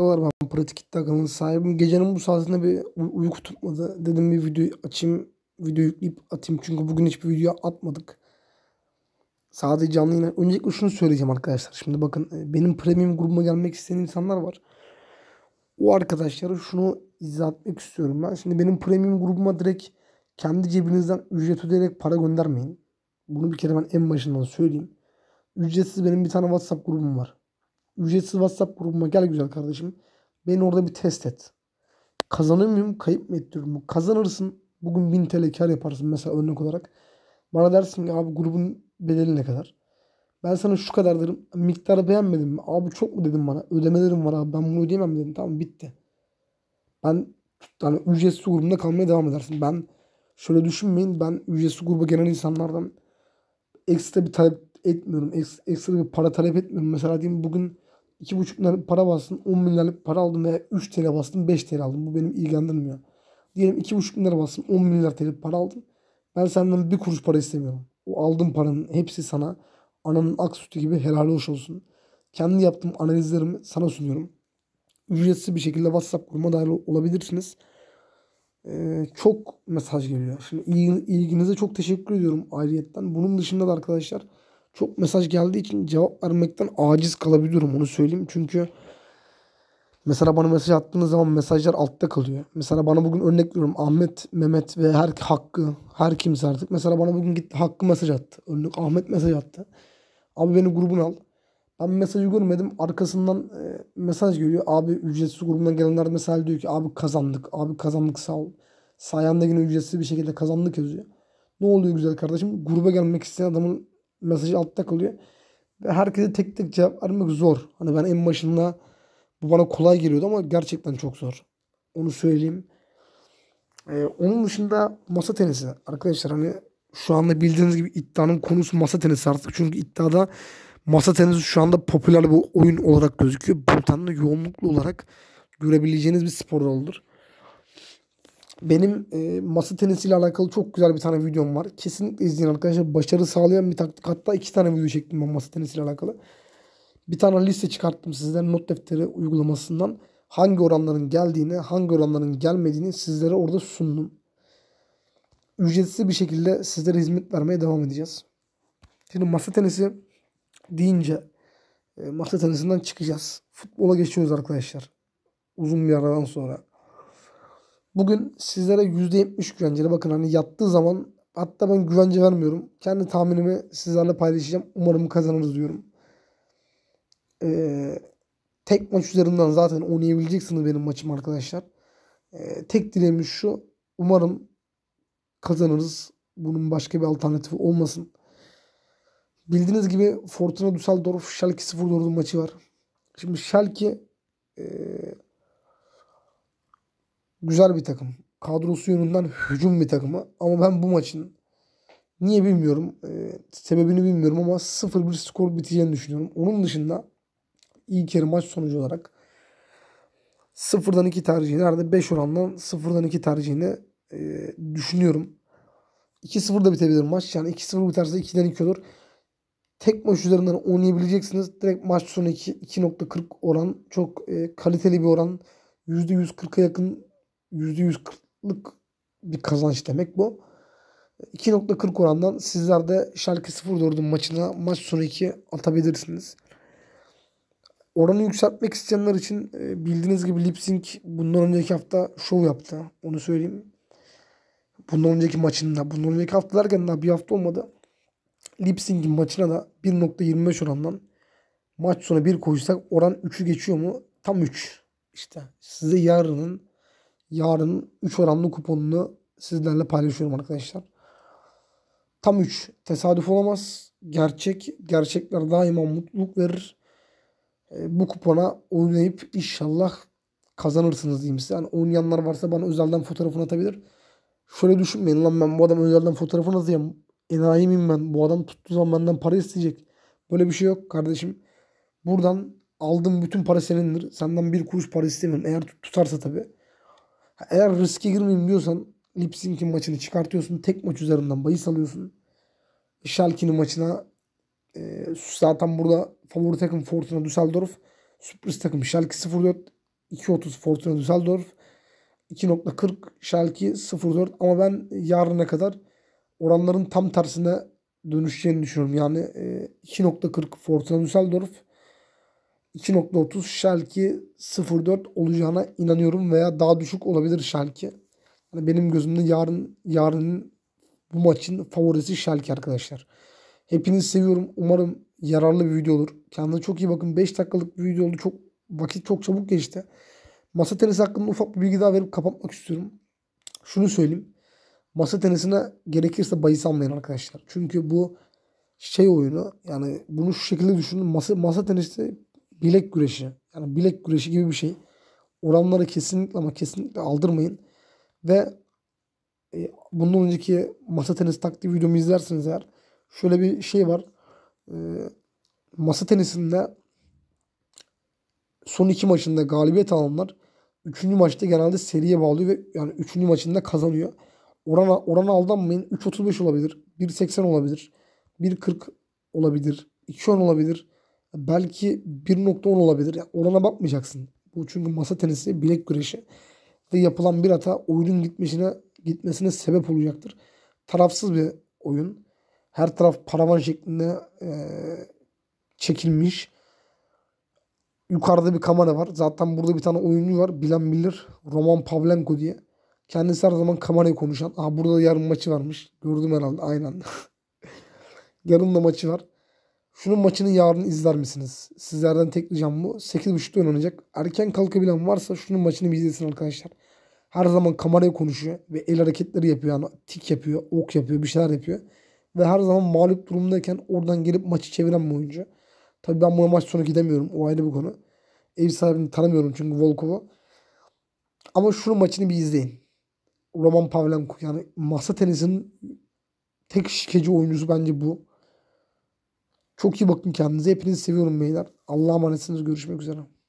Merhabalar ben Pratik İddia kanalının sahibim. Gecenin bu saatinde bir uyku tutmadı. Dedim bir video açayım. Video yükleyip atayım. Çünkü bugün hiçbir video atmadık. Sadece canlı yayın. Öncelikle şunu söyleyeceğim arkadaşlar. Şimdi bakın e, benim premium grubuma gelmek isteyen insanlar var. O arkadaşlara şunu etmek istiyorum ben. Şimdi benim premium grubuma direkt kendi cebinizden ücret ödeyerek para göndermeyin. Bunu bir kere ben en başından söyleyeyim. Ücretsiz benim bir tane WhatsApp grubum var. Ücretsiz WhatsApp grubuma gel güzel kardeşim. Beni orada bir test et. Kazanıyor muyum? Kayıp mı ettiriyorum? Kazanırsın. Bugün 1000 TL kar yaparsın mesela örnek olarak. Bana dersin ki abi grubun bedeli ne kadar? Ben sana şu kadar derim. Miktarı beğenmedin mi? Abi çok mu dedim bana? Ödemelerim var abi. Ben bunu ödeyemem dedim. Tamam bitti. Ben yani ücretsiz grubunda kalmaya devam edersin. Ben şöyle düşünmeyin. Ben ücretsiz grubu gelen insanlardan ekstra bir talep etmiyorum. Ekstra bir para talep etmiyorum. Mesela diyeyim bugün 2,5 milyarlık para bastım. 10 milyarlık para aldım veya 3 TL bastım. 5 TL aldım. Bu benim ilgilendirmiyor. Diyelim iki buçuk milyar bastım. 10 milyar TL para aldım. Ben senden bir kuruş para istemiyorum. O aldığım paranın hepsi sana ananın ak sütü gibi helal hoş olsun. Kendi yaptığım analizlerimi sana sunuyorum. Ücretsiz bir şekilde WhatsApp grubuma dahil olabilirsiniz. Ee, çok mesaj geliyor. Şimdi ilginize çok teşekkür ediyorum ayrıyetten. Bunun dışında da arkadaşlar çok mesaj geldiği için cevap vermekten aciz kalabiliyorum onu söyleyeyim. Çünkü mesela bana mesaj attığınız zaman mesajlar altta kalıyor. Mesela bana bugün örnek veriyorum Ahmet, Mehmet ve her Hakkı, her kimse artık. Mesela bana bugün gitti Hakkı mesaj attı. Örnek Ahmet mesaj attı. Abi beni grubun al. Ben mesajı görmedim. Arkasından e, mesaj geliyor. Abi ücretsiz grubundan gelenler mesela diyor ki abi kazandık. Abi kazandık sağ ol. Sayende yine ücretsiz bir şekilde kazandık yazıyor. Ne oluyor güzel kardeşim? Gruba gelmek isteyen adamın mesaj altta kalıyor. Ve herkese tek tek cevap vermek zor. Hani ben en başında bu bana kolay geliyordu ama gerçekten çok zor. Onu söyleyeyim. Ee, onun dışında masa tenisi. Arkadaşlar hani şu anda bildiğiniz gibi iddianın konusu masa tenisi artık. Çünkü iddiada masa tenisi şu anda popüler bir oyun olarak gözüküyor. bu Bültende yoğunluklu olarak görebileceğiniz bir spor dalıdır. Benim e, masa tenisiyle alakalı çok güzel bir tane videom var. Kesinlikle izleyin arkadaşlar. Başarı sağlayan bir taktik. Hatta iki tane video çektim ben masa tenisiyle alakalı. Bir tane liste çıkarttım sizden not defteri uygulamasından. Hangi oranların geldiğini, hangi oranların gelmediğini sizlere orada sundum. Ücretsiz bir şekilde sizlere hizmet vermeye devam edeceğiz. Şimdi masa tenisi deyince e, masa tenisinden çıkacağız. Futbola geçiyoruz arkadaşlar. Uzun bir aradan sonra. Bugün sizlere %70 güvenceli. Bakın hani yattığı zaman hatta ben güvence vermiyorum. Kendi tahminimi sizlerle paylaşacağım. Umarım kazanırız diyorum. Ee, tek maç üzerinden zaten oynayabileceksiniz benim maçım arkadaşlar. Ee, tek dileğimiz şu. Umarım kazanırız. Bunun başka bir alternatifi olmasın. Bildiğiniz gibi Fortuna Düsseldorf Schalke 0 maçı var. Şimdi Schalke e, güzel bir takım. Kadrosu yönünden hücum bir takımı. Ama ben bu maçın niye bilmiyorum. E, sebebini bilmiyorum ama 0-1 skor biteceğini düşünüyorum. Onun dışında ilk yarı maç sonucu olarak sıfırdan iki tercihini herhalde 5 orandan sıfırdan iki tercihini e, düşünüyorum. 2-0 da bitebilir maç. Yani 2-0 biterse 2'den 2 olur. Tek maç üzerinden oynayabileceksiniz. Direkt maç sonu 2, 2.40 oran. Çok e, kaliteli bir oran. %140'a yakın %140'lık bir kazanç demek bu. 2.40 orandan sizler de Schalke 0-4'ün maçına maç sonu 2 atabilirsiniz. Oranı yükseltmek isteyenler için e, bildiğiniz gibi Lipsing bundan önceki hafta show yaptı. Onu söyleyeyim. Bundan önceki maçında. Bundan önceki hafta derken daha bir hafta olmadı. Lipsing'in maçına da 1.25 orandan maç sonu 1 koysak oran 3'ü geçiyor mu? Tam 3. İşte size yarının yarın 3 oranlı kuponunu sizlerle paylaşıyorum arkadaşlar. Tam 3. Tesadüf olamaz. Gerçek. Gerçekler daima mutluluk verir. E, bu kupona oynayıp inşallah kazanırsınız diyeyim size. Yani oynayanlar varsa bana özelden fotoğrafını atabilir. Şöyle düşünmeyin lan ben bu adam özelden fotoğrafını atayım. Enayi miyim ben? Bu adam tuttuğu zaman benden para isteyecek. Böyle bir şey yok kardeşim. Buradan aldığım bütün para senindir. Senden bir kuruş para istemem. Eğer tutarsa tabii. Eğer riske girmeyeyim diyorsan Lipsink'in maçını çıkartıyorsun. Tek maç üzerinden bahis salıyorsun. Schalke'nin maçına e, zaten burada favori takım Fortuna Düsseldorf. Sürpriz takım Schalke 04. 2.30 Fortuna Düsseldorf. 2.40 Schalke 04. Ama ben yarına kadar oranların tam tersine dönüşeceğini düşünüyorum. Yani e, 2.40 Fortuna Düsseldorf. 2.30 Schalke 04 olacağına inanıyorum veya daha düşük olabilir Schalke. Yani benim gözümde yarın yarının bu maçın favorisi Schalke arkadaşlar. Hepinizi seviyorum. Umarım yararlı bir video olur. Kendinize çok iyi bakın. 5 dakikalık bir video oldu. Çok vakit çok çabuk geçti. Masa tenisi hakkında ufak bir bilgi daha verip kapatmak istiyorum. Şunu söyleyeyim. Masa tenisine gerekirse bahis almayın arkadaşlar. Çünkü bu şey oyunu yani bunu şu şekilde düşünün. Masa, masa tenisi bilek güreşi yani bilek güreşi gibi bir şey. Oranları kesinlikle ama kesinlikle aldırmayın. Ve e, bundan önceki masa tenis taktiği videomu izlerseniz eğer şöyle bir şey var. E, masa tenisinde son iki maçında galibiyet alanlar üçüncü maçta genelde seriye bağlıyor ve yani üçüncü maçında kazanıyor. Orana, orana aldanmayın. 3.35 olabilir. 1.80 olabilir. 1.40 olabilir. 2.10 olabilir belki 1.10 olabilir. Yani orana bakmayacaksın. Bu çünkü masa tenisi, bilek güreşi ve yapılan bir hata oyunun gitmesine gitmesine sebep olacaktır. Tarafsız bir oyun. Her taraf paravan şeklinde e, çekilmiş. Yukarıda bir kamera var. Zaten burada bir tane oyuncu var. Bilen bilir. Roman Pavlenko diye. Kendisi her zaman kamerayı konuşan. Aha burada da yarın maçı varmış. Gördüm herhalde aynen. yarın da maçı var. Şunun maçını yarın izler misiniz? Sizlerden tek ricam bu. 8.30'da oynanacak. Erken kalkabilen varsa şunun maçını bir izlesin arkadaşlar. Her zaman kameraya konuşuyor ve el hareketleri yapıyor. Yani tik yapıyor, ok yapıyor, bir şeyler yapıyor. Ve her zaman mağlup durumdayken oradan gelip maçı çeviren bir oyuncu. Tabii ben bu maç sonu gidemiyorum. O ayrı bir konu. Ev sahibini tanımıyorum çünkü Volkov'u. Ama şunun maçını bir izleyin. Roman Pavlenko yani masa tenisinin tek şikeci oyuncusu bence bu. Çok iyi bakın kendinize. Hepinizi seviyorum beyler. Allah'a emanetsiniz. Görüşmek üzere.